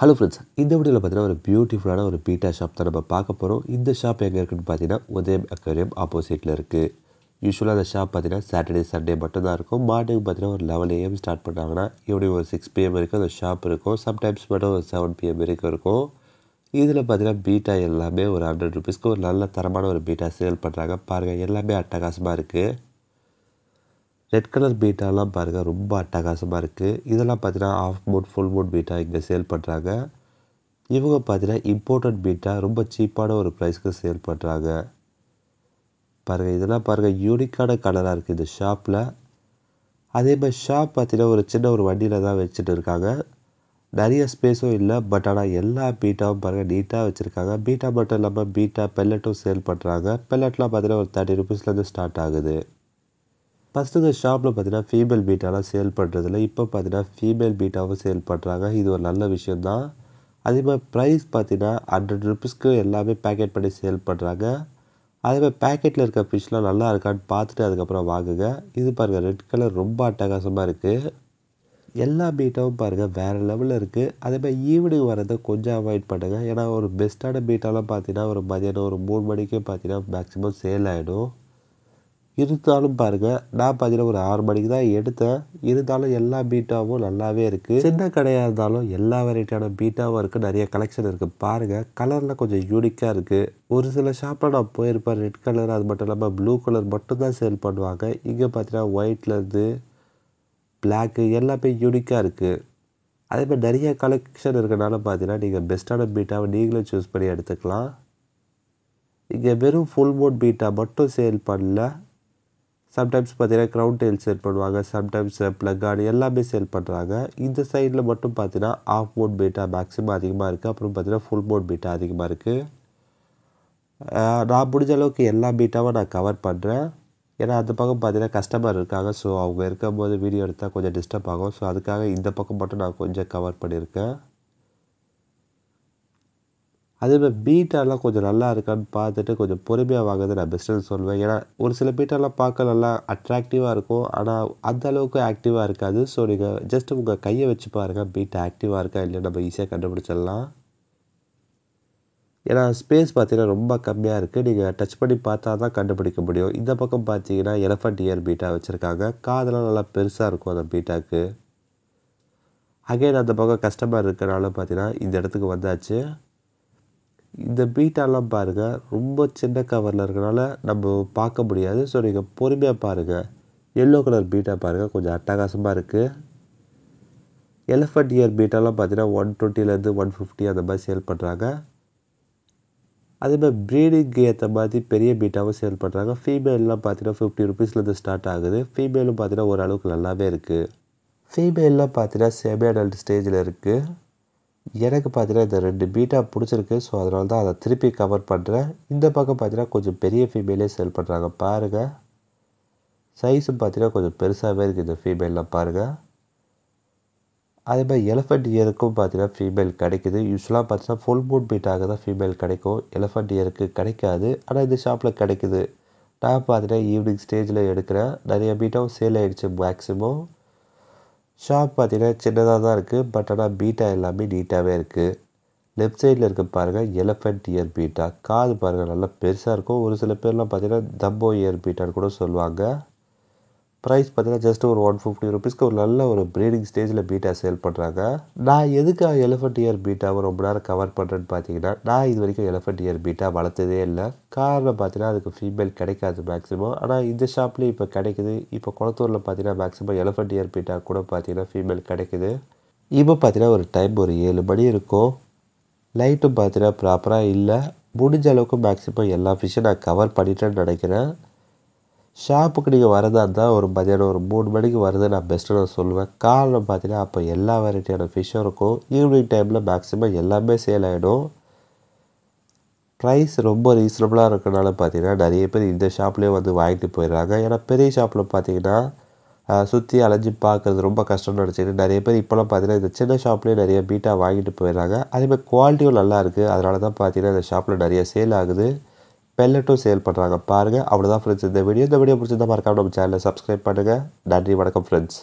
hello friends இந்த வீடியோவில் பார்த்தீங்கன்னா ஒரு பியூட்டிஃபுல்லான ஒரு பீட்டா ஷாப் தான் நம்ம பார்க்க போகிறோம் இந்த ஷாப் எங்கே இருக்குதுன்னு பார்த்தீங்கன்னா உதயம் அக்வேரியம் ஆப்போசிட்டில் இருக்குது யூஸ்வலாக அந்த ஷாப் பார்த்தீங்கன்னா சாட்டர்டே சண்டே மட்டும்தான் இருக்கும் மார்னிங் பார்த்தீங்கன்னா ஒரு லெவன் ஏஎம் ஸ்டார்ட் பண்ணாங்கன்னா எப்படி ஒரு சிக்ஸ் பிஎம் வரைக்கும் அந்த ஷாப் இருக்கும் சம்டைம்ஸ் மட்டும் ஒரு செவன் பிஎம் வரைக்கும் இருக்கும் இதில் பார்த்தீங்கன்னா பீட்டா எல்லாமே ஒரு ஹண்ட்ரட் ருபீஸ்க்கு ஒரு நல்ல தரமான ஒரு பீட்டா சேல் பண்ணுறாங்க பாருங்கள் எல்லாமே அட்டகாசமாக இருக்குது ரெட் கலர் பீட்டாலாம் பாருங்கள் ரொம்ப அட்டகாசமாக இருக்குது இதெல்லாம் பார்த்தீங்கன்னா ஆஃப் போட் ஃபுல் போட் பீட்டா இங்கே சேல் பண்ணுறாங்க இவங்க பார்த்தீங்கன்னா இம்போர்ட்டட் பீட்டா ரொம்ப சீப்பான ஒரு ப்ரைஸ்க்கு சேல் பண்ணுறாங்க பாருங்கள் இதெல்லாம் பாருங்கள் யூனிக்கான கலராக இருக்குது இந்த ஷாப்பில் அதே மாதிரி ஷாப் பார்த்தீங்கன்னா ஒரு சின்ன ஒரு வண்டியில் தான் வச்சுட்டு இருக்காங்க நிறைய ஸ்பேஸும் இல்லை பட் ஆனால் எல்லா பீட்டாவும் பாருங்கள் நீட்டாக வச்சுருக்காங்க பீட்டா மட்டும் இல்லாமல் பீட்டா பெல்லட்டும் சேல் பண்ணுறாங்க பெல்லட்லாம் பார்த்தீங்கன்னா ஒரு தேர்ட்டி ருபீஸ்லேருந்து ஸ்டார்ட் ஆகுது ஃபஸ்ட்டு இந்த ஷாப்பில் பார்த்தீங்கன்னா ஃபீமேல் பீட்டாலாம் சேல் பண்ணுறதில்ல இப்போ பார்த்தீங்கன்னா ஃபீமேல் பீட்டாவும் சேல் பண்ணுறாங்க இது ஒரு நல்ல விஷயந்தான் அதே மாதிரி ப்ரைஸ் பார்த்தீங்கன்னா ஹண்ட்ரட் ருபீஸ்க்கு எல்லாமே பேக்கெட் பண்ணி சேல் பண்ணுறாங்க அதே மாதிரி பேக்கெட்டில் இருக்க ஃபிஷ்லாம் நல்லா இருக்கான்னு பார்த்துட்டு அதுக்கப்புறம் வாங்குங்க இது பாருங்கள் ரெட் கலர் ரொம்ப அட்டகாசமாக இருக்குது எல்லா பீட்டாவும் பாருங்கள் வேறு லெவலில் இருக்குது அதே மாதிரி ஈவினிங் வரதை கொஞ்சம் அவாய்ட் பண்ணுங்கள் ஏன்னா ஒரு பெஸ்ட்டான பீட்டாலாம் பார்த்தீங்கன்னா ஒரு மதியானம் ஒரு மூணு மணிக்கே பார்த்தீங்கன்னா மேக்ஸிமம் சேல் ஆகிடும் இருந்தாலும் பாருங்கள் நான் பார்த்தீங்கன்னா ஒரு ஆறு மணிக்கு தான் எடுத்தேன் இருந்தாலும் எல்லா பீட்டாவும் நல்லாவே இருக்குது சின்ன கடையாக இருந்தாலும் எல்லா வெரைட்டியான பீட்டாவும் இருக்குது நிறைய கலெக்ஷன் இருக்குது பாருங்கள் கலரில் கொஞ்சம் யூனிக்காக இருக்குது ஒரு சில ஷாப்பில் நான் போயிருப்பேன் ரெட் கலர் அது மட்டும் இல்லாமல் ப்ளூ கலர் மட்டும்தான் சேல் பண்ணுவாங்க இங்கே பார்த்தீங்கன்னா ஒயிட்லேருந்து பிளாக்கு எல்லாமே யூனிக்காக இருக்குது அதே மாதிரி நிறைய கலெக்ஷன் இருக்கிறனால பார்த்தீங்கன்னா நீங்கள் பெஸ்ட்டான பீட்டாவை நீங்களே சூஸ் பண்ணி எடுத்துக்கலாம் இங்கே வெறும் ஃபுல் மோட் பீட்டா மட்டும் சேல் பண்ணல சம்டைம்ஸ் பார்த்தீங்கன்னா க்ரௌண்ட் டெயில் சேல் பண்ணுவாங்க சம்டைம்ஸ் ப்ளக் ஆன் எல்லாமே சேல் பண்ணுறாங்க இந்த சைடில் மட்டும் பார்த்தீங்கன்னா ஆஃப் மோட் பீட்டா மேக்ஸிமம் அதிகமாக இருக்குது அப்புறம் பார்த்தீங்கன்னா ஃபுல் மோட் பீட்டா அதிகமாக இருக்குது நான் முடிஞ்ச அளவுக்கு எல்லா பீட்டாவும் நான் கவர் பண்ணுறேன் ஏன்னா அந்த பக்கம் பார்த்தீங்கன்னா கஸ்டமர் இருக்காங்க ஸோ அவங்க இருக்கும்போது வீடியோ எடுத்தால் கொஞ்சம் டிஸ்டர்ப் ஆகும் ஸோ அதுக்காக இந்த பக்கம் மட்டும் நான் கொஞ்சம் கவர் பண்ணியிருக்கேன் அதேமாதிரி பீட்டாலாம் கொஞ்சம் நல்லா இருக்கான்னு பார்த்துட்டு கொஞ்சம் பொறுமையாக வாங்குறது நான் பெஸ்ட்டுன்னு சொல்வேன் ஏன்னா ஒரு சில பீட்டாலாம் பார்க்க நல்லா அட்ராக்டிவாக இருக்கும் ஆனால் அந்த அளவுக்கு ஆக்டிவாக இருக்காது ஸோ நீங்கள் ஜஸ்ட் உங்கள் கையை வச்சு பாருங்கள் பீட் ஆக்டிவாக இருக்கா இல்லை நம்ம ஈஸியாக கண்டுபிடிச்சிடலாம் ஏன்னா ஸ்பேஸ் பார்த்தீங்கன்னா ரொம்ப கம்மியாக இருக்குது நீங்கள் டச் பண்ணி பார்த்தா தான் கண்டுபிடிக்க முடியும் இந்த பக்கம் பார்த்தீங்கன்னா எலஃபண்ட் இயர் பீட்டாக வச்சுருக்காங்க காதெல்லாம் நல்லா பெருசாக இருக்கும் அந்த பீட்டாக்கு அகைன் அந்த பக்கம் கஸ்டமர் இருக்கிறனால பார்த்தீங்கன்னா இந்த இடத்துக்கு வந்தாச்சு இந்த பீட்டாலாம் பாருங்கள் ரொம்ப சின்ன கவரில் இருக்கிறனால நம்ம பார்க்க முடியாது ஸோ நீங்கள் பொறுமையாக பாருங்கள் எல்லோ கலர் பீட்டாக பாருங்கள் கொஞ்சம் அட்டகாசமாக இருக்குது எலஃபண்ட் இயர் பீட்டாலாம் பார்த்தீங்கன்னா ஒன் டுவெண்ட்டிலேருந்து ஒன் ஃபிஃப்டி அந்த மாதிரி சேல் பண்ணுறாங்க அதேமாதிரி ப்ரீடிங்க்கு ஏற்ற மாதிரி பெரிய பீட்டாகவும் சேல் பண்ணுறாங்க ஃபீமேல்லாம் பார்த்தீங்கன்னா ஃபிஃப்டி ருபீஸ்லேருந்து ஸ்டார்ட் ஆகுது ஃபீமேலும் பார்த்தீங்கன்னா ஓரளவுக்கு நல்லாவே இருக்குது ஃபீமேல்லாம் பார்த்தீங்கன்னா செமி அடல்ட் ஸ்டேஜில் இருக்குது எனக்கு பார்த்தீங்கன்னா இந்த ரெண்டு பீட்டாக பிடிச்சிருக்கு ஸோ அதனால தான் அதை திருப்பி கவர் பண்ணுறேன் இந்த பக்கம் பார்த்தீங்கன்னா கொஞ்சம் பெரிய ஃபீமேலே சேல் பண்ணுறாங்க பாருங்கள் சைஸும் பார்த்தீங்கன்னா கொஞ்சம் பெருசாகவே இருக்குது இந்த ஃபீமேலில் பாருங்கள் அதே மாதிரி எலஃபண்ட் இயருக்கும் பார்த்தீங்கன்னா ஃபீமேல் கிடைக்குது யூஸ்வலாக பார்த்தீங்கன்னா ஃபுல் மூட் பீட்டாக தான் ஃபீமேல் கிடைக்கும் எலஃபண்ட் இயருக்கு கிடைக்காது ஆனால் இந்த ஷாப்பில் கிடைக்குது நான் பார்த்தீங்கன்னா ஈவினிங் ஸ்டேஜில் எடுக்கிறேன் நிறைய பீட்டாகவும் சேல் ஆகிடுச்சு மேக்ஸிமம் ஷாப் பார்த்திங்கன்னா சின்னதாக தான் இருக்குது பட் ஆனால் பீட்டா எல்லாமே நீட்டாகவே இருக்குது லெஃப்ட் சைடில் இருக்க பாருங்கள் எலஃபெண்ட் இயர் பீட்டா காது பாருங்கள் நல்லா பெருசாக இருக்கும் ஒரு சில பேர்லாம் பார்த்திங்கன்னா தம்போ இயர் பீட்டான்னு கூட சொல்லுவாங்க ப்ரைஸ் பார்த்திங்கன்னா ஜஸ்ட் ஒரு ஒன் ஃபிஃப்டி ருபீஸ்க்கு ஒரு நல்ல ஒரு ப்ரீடிங் ஸ்டேஜில் பீட்டா சேல் பண்ணுறாங்க நான் எதுக்காக எலிஃபண்ட் இயர் பீட்டாவை ரொம்ப நேரம் கவர் பண்ணுறேன்னு பார்த்தீங்கன்னா நான் இது வரைக்கும் எலிஃபண்ட் இயர் பீட்டா வளர்த்ததே இல்லை காரணம் பார்த்தீங்கன்னா அதுக்கு ஃபீமேல் கிடைக்காது மேக்ஸிமம் ஆனால் இந்த ஷாப்லேயும் இப்போ கிடைக்குது இப்போ குளத்தூரில் பார்த்தீங்கன்னா மேக்ஸிமம் எலிஃபண்ட் இயர் பீட்டா கூட பார்த்தீங்கன்னா ஃபீமேல் கிடைக்குது இப்போ பார்த்தீங்கன்னா ஒரு டைம் ஒரு ஏழு மணி இருக்கும் லைட்டும் பார்த்தீங்கன்னா ப்ராப்பராக இல்லை முடிஞ்ச அளவுக்கு மேக்ஸிமம் எல்லா ஃபிஷ்ஷும் நான் கவர் பண்ணிட்டேன்னு நினைக்கிறேன் ஷாப்புக்கு நீங்கள் வரதா இருந்தால் ஒரு மதியானம் ஒரு மூணு மணிக்கு வரது நான் பெஸ்ட்டு நான் சொல்லுவேன் காலைல பார்த்தீங்கன்னா அப்போ எல்லா வெரைட்டியான ஃபிஷ்ஷும் இருக்கும் ஈவினிங் டைமில் மேக்ஸிமம் எல்லாமே சேல் ஆகிடும் ப்ரைஸ் ரொம்ப ரீசனபுளாக இருக்கனால பார்த்தீங்கன்னா நிறைய பேர் இந்த ஷாப்லேயே வந்து வாங்கிட்டு போயிடுறாங்க ஏன்னா பெரிய ஷாப்பில் பார்த்தீங்கன்னா சுற்றி அலைஞ்சு பார்க்குறது ரொம்ப கஷ்டம்னு நினச்சிட்டு நிறைய பேர் இப்போலாம் பார்த்தீங்கன்னா இந்த சின்ன ஷாப்லேயே நிறைய பீட்டாக வாங்கிட்டு போயிடுறாங்க அதேமாதிரி குவாலிட்டியும் நல்லாயிருக்கு அதனால தான் பார்த்தீங்கன்னா இந்த ஷாப்பில் நிறைய சேல் ஆகுது பெல்லட்டும் சேல் பண்ணுறாங்க பாருங்கள் அவ்வளோதான் ஃப்ரெண்ட்ஸ் இந்த வீடியோ இந்த வீடியோ பிடிச்சிருந்தா மறக்காம நம்ம சேனலை சப்ஸ்கிரைப் பண்ணுங்கள் நன்றி வணக்கம் ஃப்ரெண்ட்ஸ்